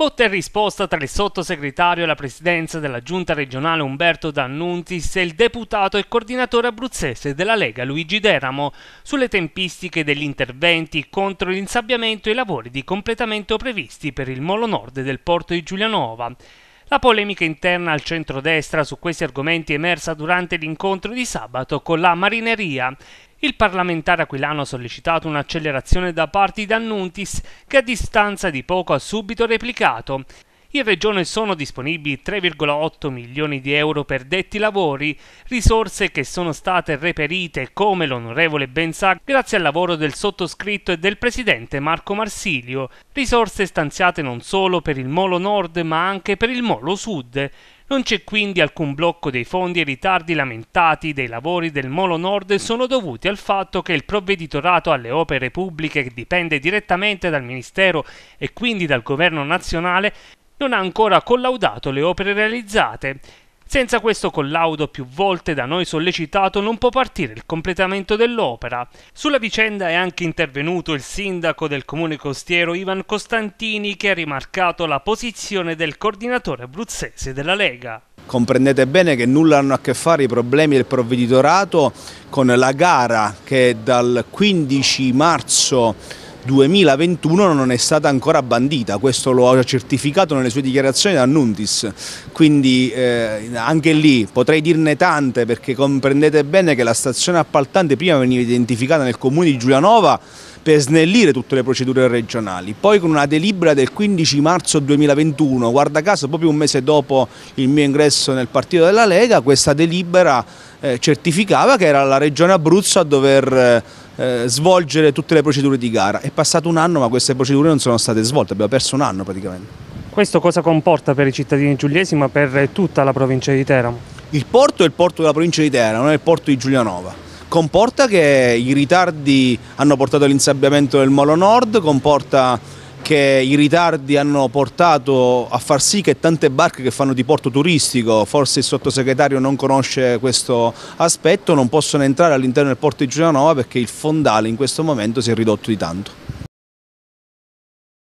Botta e risposta tra il sottosegretario alla presidenza della giunta regionale Umberto D'Annuntis e il deputato e coordinatore abruzzese della Lega Luigi Deramo sulle tempistiche degli interventi contro l'insabbiamento e i lavori di completamento previsti per il molo nord del porto di Giulianova. La polemica interna al centrodestra su questi argomenti è emersa durante l'incontro di sabato con la marineria. Il parlamentare aquilano ha sollecitato un'accelerazione da parte di Annuntis che a distanza di poco ha subito replicato. In regione sono disponibili 3,8 milioni di euro per detti lavori, risorse che sono state reperite, come l'onorevole ben sa, grazie al lavoro del sottoscritto e del presidente Marco Marsilio, risorse stanziate non solo per il Molo Nord ma anche per il Molo Sud. Non c'è quindi alcun blocco dei fondi e i ritardi lamentati dei lavori del Molo Nord sono dovuti al fatto che il provveditorato alle opere pubbliche che dipende direttamente dal Ministero e quindi dal Governo nazionale non ha ancora collaudato le opere realizzate senza questo collaudo più volte da noi sollecitato non può partire il completamento dell'opera. Sulla vicenda è anche intervenuto il sindaco del comune costiero Ivan Costantini che ha rimarcato la posizione del coordinatore abruzzese della Lega. Comprendete bene che nulla hanno a che fare i problemi del provveditorato con la gara che dal 15 marzo 2021 non è stata ancora bandita, questo lo ha certificato nelle sue dichiarazioni da Nuntis, quindi eh, anche lì potrei dirne tante perché comprendete bene che la stazione appaltante prima veniva identificata nel comune di Giulianova per snellire tutte le procedure regionali, poi con una delibera del 15 marzo 2021, guarda caso proprio un mese dopo il mio ingresso nel partito della Lega, questa delibera eh, certificava che era la regione Abruzzo a dover eh, svolgere tutte le procedure di gara. È passato un anno ma queste procedure non sono state svolte, abbiamo perso un anno praticamente. Questo cosa comporta per i cittadini giuliesi ma per tutta la provincia di Teramo? Il porto è il porto della provincia di Teramo, non è il porto di Giulianova comporta che i ritardi hanno portato all'insabbiamento del Molo Nord, comporta che i ritardi hanno portato a far sì che tante barche che fanno di porto turistico, forse il sottosegretario non conosce questo aspetto, non possono entrare all'interno del porto di Giulianova perché il fondale in questo momento si è ridotto di tanto.